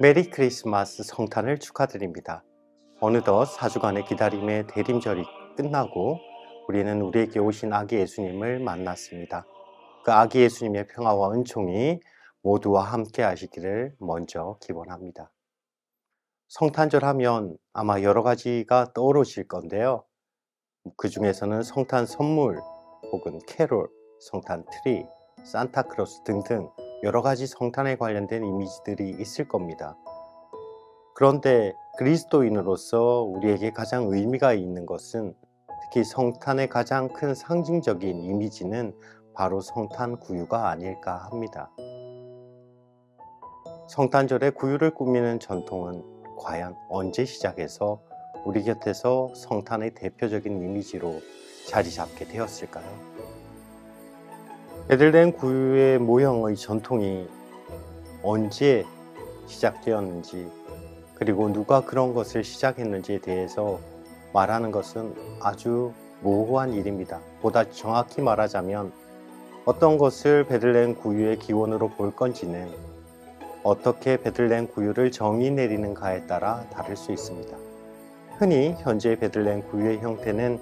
메리 크리스마스 성탄을 축하드립니다. 어느덧 4주간의 기다림의 대림절이 끝나고 우리는 우리에게 오신 아기 예수님을 만났습니다. 그 아기 예수님의 평화와 은총이 모두와 함께 하시기를 먼저 기원합니다. 성탄절 하면 아마 여러 가지가 떠오르실 건데요. 그 중에서는 성탄 선물 혹은 캐롤, 성탄 트리, 산타크로스 등등 여러 가지 성탄에 관련된 이미지들이 있을 겁니다. 그런데 그리스도인으로서 우리에게 가장 의미가 있는 것은 특히 성탄의 가장 큰 상징적인 이미지는 바로 성탄 구유가 아닐까 합니다. 성탄절에 구유를 꾸미는 전통은 과연 언제 시작해서 우리 곁에서 성탄의 대표적인 이미지로 자리 잡게 되었을까요? 에델렌 구유의 모형의 전통이 언제 시작되었는지 그리고 누가 그런 것을 시작했는지에 대해서 말하는 것은 아주 모호한 일입니다. 보다 정확히 말하자면 어떤 것을 베들레 구유의 기원으로 볼 건지는 어떻게 베들레 구유를 정의 내리는가에 따라 다를 수 있습니다. 흔히 현재 베들레 구유의 형태는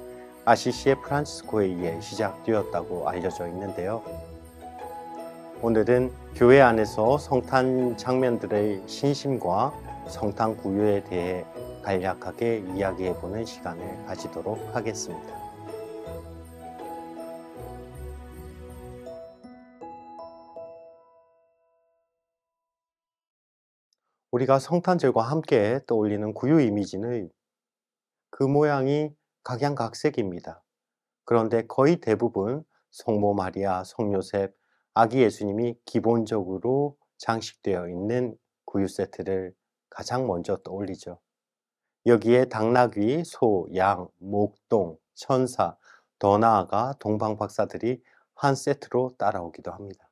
아시시의 프란치스코에 의해 시작되었다고 알려져 있는데요. 오늘은 교회 안에서 성탄 장면들의 신심과 성탄 구유에 대해 간략하게 이야기해보는 시간을 가지도록 하겠습니다. 우리가 성탄절과 함께 떠올리는 구유 이미지는 그 모양이 각양각색입니다. 그런데 거의 대부분 성모 마리아, 성요셉, 아기 예수님이 기본적으로 장식되어 있는 구유 세트를 가장 먼저 떠올리죠. 여기에 당나귀, 소, 양, 목동, 천사, 더 나아가 동방박사들이 한 세트로 따라오기도 합니다.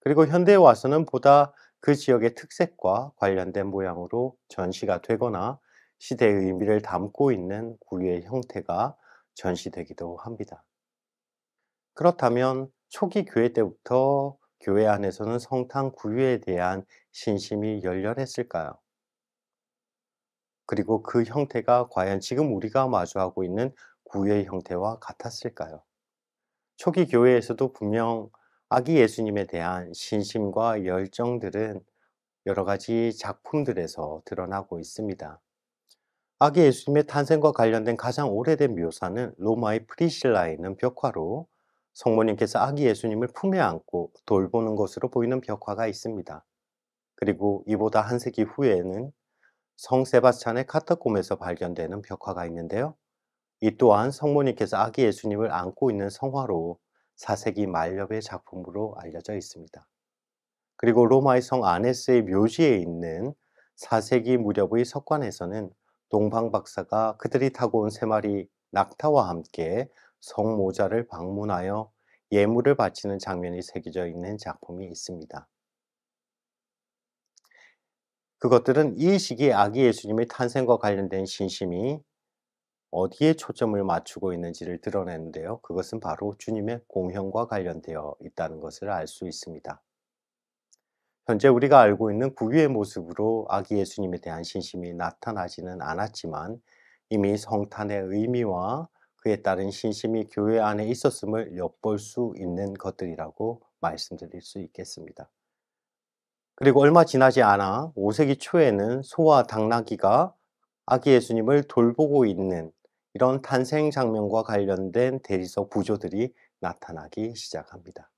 그리고 현대에 와서는 보다 그 지역의 특색과 관련된 모양으로 전시가 되거나 시대의 의미를 담고 있는 구유의 형태가 전시되기도 합니다. 그렇다면 초기 교회 때부터 교회 안에서는 성탄 구유에 대한 신심이 열렬했을까요? 그리고 그 형태가 과연 지금 우리가 마주하고 있는 구유의 형태와 같았을까요? 초기 교회에서도 분명 아기 예수님에 대한 신심과 열정들은 여러 가지 작품들에서 드러나고 있습니다. 아기 예수님의 탄생과 관련된 가장 오래된 묘사는 로마의 프리실라에 있는 벽화로 성모님께서 아기 예수님을 품에 안고 돌보는 것으로 보이는 벽화가 있습니다. 그리고 이보다 한 세기 후에는 성 세바스찬의 카타콤에서 발견되는 벽화가 있는데요. 이 또한 성모님께서 아기 예수님을 안고 있는 성화로 4세기 말엽의 작품으로 알려져 있습니다. 그리고 로마의 성 아네스의 묘지에 있는 4세기 무렵의 석관에서는 동방 박사가 그들이 타고 온 세 마리 낙타와 함께 성모자를 방문하여 예물을 바치는 장면이 새겨져 있는 작품이 있습니다. 그것들은 이시기 아기 예수님의 탄생과 관련된 신심이 어디에 초점을 맞추고 있는지를 드러내는데요. 그것은 바로 주님의 공형과 관련되어 있다는 것을 알 수 있습니다. 현재 우리가 알고 있는 구유의 모습으로 아기 예수님에 대한 신심이 나타나지는 않았지만 이미 성탄의 의미와 그에 따른 신심이 교회 안에 있었음을 엿볼 수 있는 것들이라고 말씀드릴 수 있겠습니다. 그리고 얼마 지나지 않아 5세기 초에는 소와 당나귀가 아기 예수님을 돌보고 있는 이런 탄생 장면과 관련된 대리석 구조들이 나타나기 시작합니다.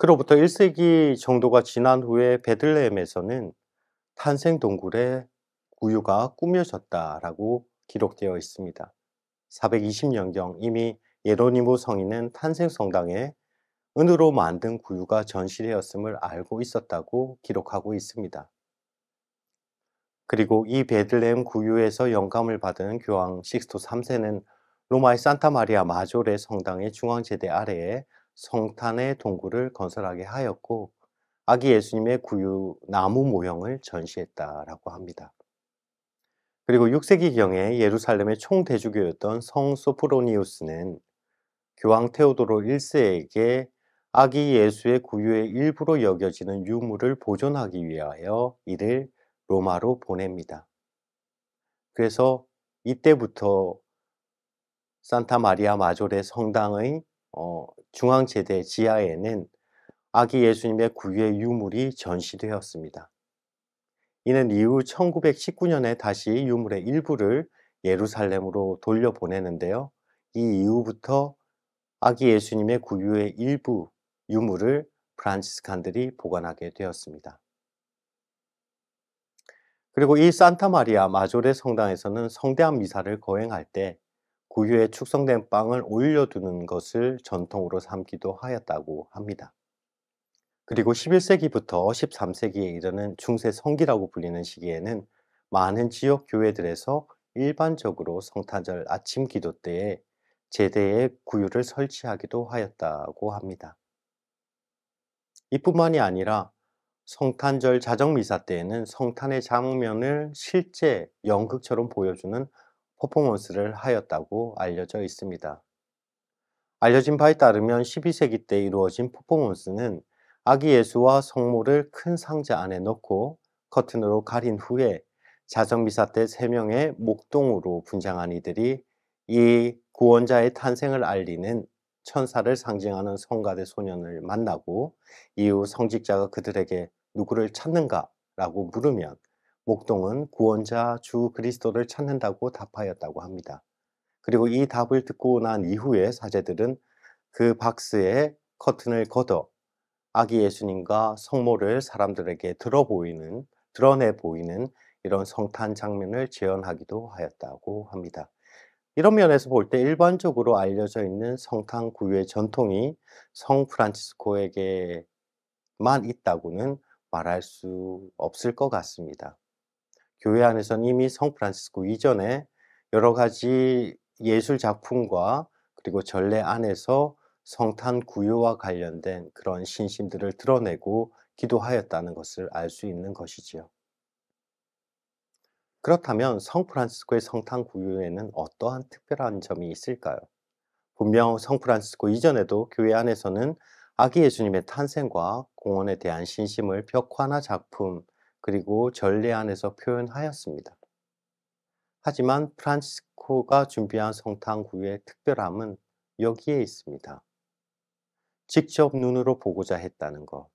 그로부터 1세기 정도가 지난 후에 베들레헴에서는 탄생 동굴에 구유가 꾸며졌다라고 기록되어 있습니다. 420년경 이미 예로니모 성인은 탄생 성당에 은으로 만든 구유가 전시되었음을 알고 있었다고 기록하고 있습니다. 그리고 이 베들레헴 구유에서 영감을 받은 교황 식스토 3세는 로마의 산타 마리아 마졸의 성당의 중앙제대 아래에 성탄의 동굴을 건설하게 하였고 아기 예수님의 구유 나무 모형을 전시했다라고 합니다. 그리고 6세기경에 예루살렘의 총대주교였던 성 소프로니우스는 교황 테오도로 1세에게 아기 예수의 구유의 일부로 여겨지는 유물을 보존하기 위하여 이를 로마로 보냅니다. 그래서 이때부터 산타 마리아 마졸의 성당의 어, 중앙제대 지하에는 아기 예수님의 구유의 유물이 전시되었습니다. 이는 이후 1919년에 다시 유물의 일부를 예루살렘으로 돌려보내는데요. 이 이후부터 아기 예수님의 구유의 일부 유물을 프란치스칸들이 보관하게 되었습니다. 그리고 이 산타 마리아 마조레 성당에서는 성대한 미사를 거행할 때 구유에 축성된 빵을 올려두는 것을 전통으로 삼기도 하였다고 합니다. 그리고 11세기부터 13세기에 이르는 중세 성기라고 불리는 시기에는 많은 지역 교회들에서 일반적으로 성탄절 아침 기도 때에 제대의 구유를 설치하기도 하였다고 합니다. 이뿐만이 아니라 성탄절 자정미사 때에는 성탄의 장면을 실제 연극처럼 보여주는 퍼포먼스를 하였다고 알려져 있습니다. 알려진 바에 따르면 12세기 때 이루어진 퍼포먼스는 아기 예수와 성모를 큰 상자 안에 넣고 커튼으로 가린 후에 자정미사 때 3명의 목동으로 분장한 이들이 이 구원자의 탄생을 알리는 천사를 상징하는 성가대 소년을 만나고 이후 성직자가 그들에게 누구를 찾는가 라고 물으면 목동은 구원자 주 그리스도를 찾는다고 답하였다고 합니다. 그리고 이 답을 듣고 난 이후에 사제들은 그박스에 커튼을 걷어 아기 예수님과 성모를 사람들에게 들어 보이는 드러내 보이는 이런 성탄 장면을 재현하기도 하였다고 합니다. 이런 면에서 볼 때 일반적으로 알려져 있는 성탄 구유의 전통이 성 프란치스코에게만 있다고는 말할 수 없을 것 같습니다. 교회 안에서는 이미 성 프란시스코 이전에 여러 가지 예술 작품과 그리고 전례 안에서 성탄 구유와 관련된 그런 신심들을 드러내고 기도하였다는 것을 알 수 있는 것이지요. 그렇다면 성 프란시스코의 성탄 구유에는 어떠한 특별한 점이 있을까요? 분명 성 프란시스코 이전에도 교회 안에서는 아기 예수님의 탄생과 공원에 대한 신심을 벽화나 작품, 그리고 전례 안에서 표현하였습니다. 하지만 프란치스코가 준비한 성탄 구의 특별함은 여기에 있습니다. 직접 눈으로 보고자 했다는 것,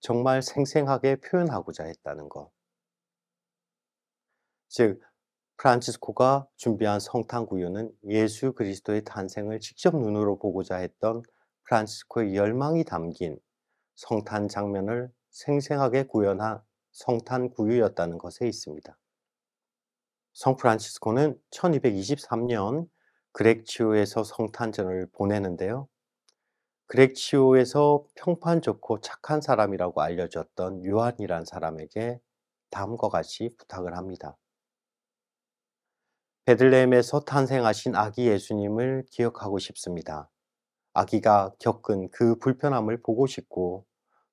정말 생생하게 표현하고자 했다는 것. 즉, 프란치스코가 준비한 성탄 구유는 예수 그리스도의 탄생을 직접 눈으로 보고자 했던 프란치스코의 열망이 담긴 성탄 장면을 생생하게 구현한 성탄 구유였다는 것에 있습니다. 성프란시스코는 1223년 그렉치오에서 성탄절을 보내는데요. 그렉치오에서 평판 좋고 착한 사람이라고 알려졌던 요한이란 사람에게 다음과 같이 부탁을 합니다. 베들레헴에서 탄생하신 아기 예수님을 기억하고 싶습니다. 아기가 겪은 그 불편함을 보고 싶고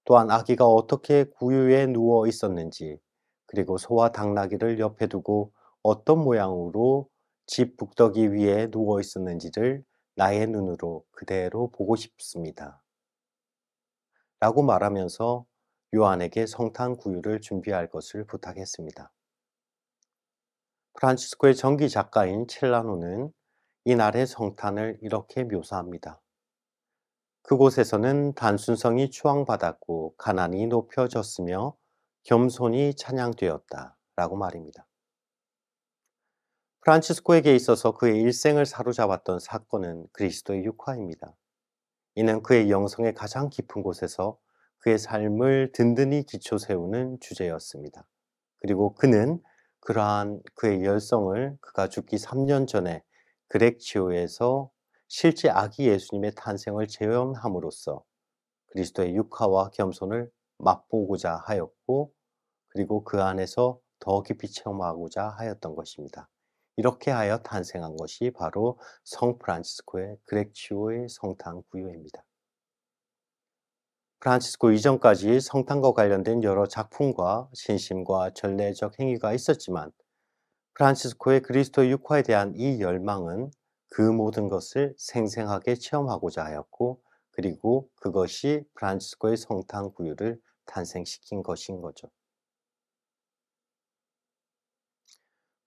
또한 아기가 어떻게 구유에 누워 있었는지 그리고 소와 당나귀를 옆에 두고 어떤 모양으로 집 북덕이 위에 누워 있었는지를 나의 눈으로 그대로 보고 싶습니다. 라고 말하면서 요한에게 성탄 구유를 준비할 것을 부탁했습니다. 프란치스코의 전기 작가인 첼라노는 이날의 성탄을 이렇게 묘사합니다. 그곳에서는 단순성이 추앙받았고 가난이 높여졌으며 겸손이 찬양되었다 라고 말입니다. 프란치스코에게 있어서 그의 일생을 사로잡았던 사건은 그리스도의 육화입니다. 이는 그의 영성의 가장 깊은 곳에서 그의 삶을 든든히 기초 세우는 주제였습니다. 그리고 그는 그러한 그의 열성을 그가 죽기 3년 전에 그렉치오에서 실제 아기 예수님의 탄생을 재현함으로써 그리스도의 육화와 겸손을 맛보고자 하였고 그리고 그 안에서 더 깊이 체험하고자 하였던 것입니다. 이렇게 하여 탄생한 것이 바로 성 프란치스코의 그렉치오의 성탄 구요입니다. 프란치스코 이전까지 성탄과 관련된 여러 작품과 신심과 전례적 행위가 있었지만 프란치스코의 그리스도 육화에 대한 이 열망은 그 모든 것을 생생하게 체험하고자 하였고 그리고 그것이 프란치스코의 성탄 구유를 탄생시킨 것인 거죠.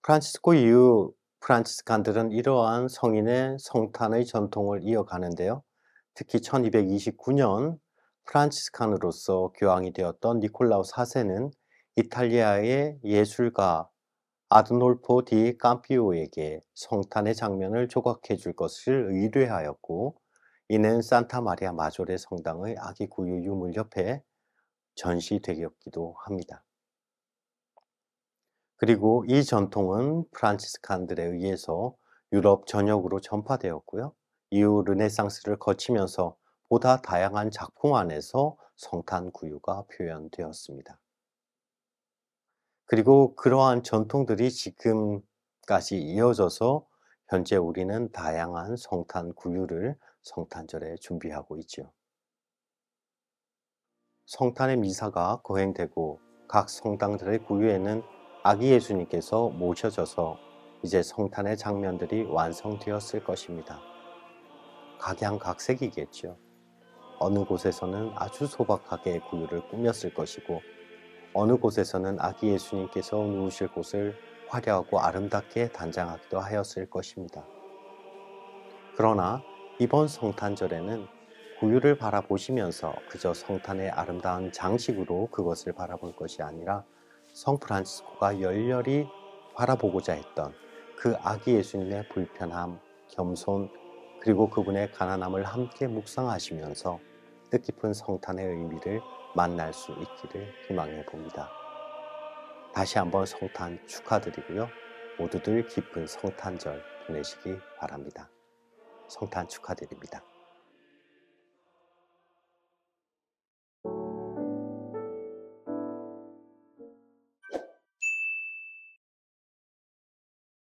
프란치스코 이후 프란치스칸들은 이러한 성인의 성탄의 전통을 이어가는데요. 특히 1229년 프란치스칸으로서 교황이 되었던 니콜라우 4세는 이탈리아의 예술가 아드놀포 디 캄피오에게 성탄의 장면을 조각해 줄 것을 의뢰하였고 이는 산타 마리아 마졸의 성당의 아기 구유 유물 옆에 전시되었기도 합니다. 그리고 이 전통은 프란치스칸들에 의해서 유럽 전역으로 전파되었고요. 이후 르네상스를 거치면서 보다 다양한 작품 안에서 성탄 구유가 표현되었습니다. 그리고 그러한 전통들이 지금까지 이어져서 현재 우리는 다양한 성탄 구유를 성탄절에 준비하고 있죠. 성탄의 미사가 거행되고 각 성당들의 구유에는 아기 예수님께서 모셔져서 이제 성탄의 장면들이 완성되었을 것입니다. 각양각색이겠죠. 어느 곳에서는 아주 소박하게 구유를 꾸몄을 것이고 어느 곳에서는 아기 예수님께서 누우실 곳을 화려하고 아름답게 단장하기도 하였을 것입니다. 그러나 이번 성탄절에는 구유를 바라보시면서 그저 성탄의 아름다운 장식으로 그것을 바라볼 것이 아니라 성 프란치스코가 열렬히 바라보고자 했던 그 아기 예수님의 불편함, 겸손, 그리고 그분의 가난함을 함께 묵상하시면서 뜻깊은 성탄의 의미를 만날 수 있기를 희망해 봅니다. 다시 한번 성탄 축하드리고요. 모두들 깊은 성탄절 보내시기 바랍니다. 성탄 축하드립니다.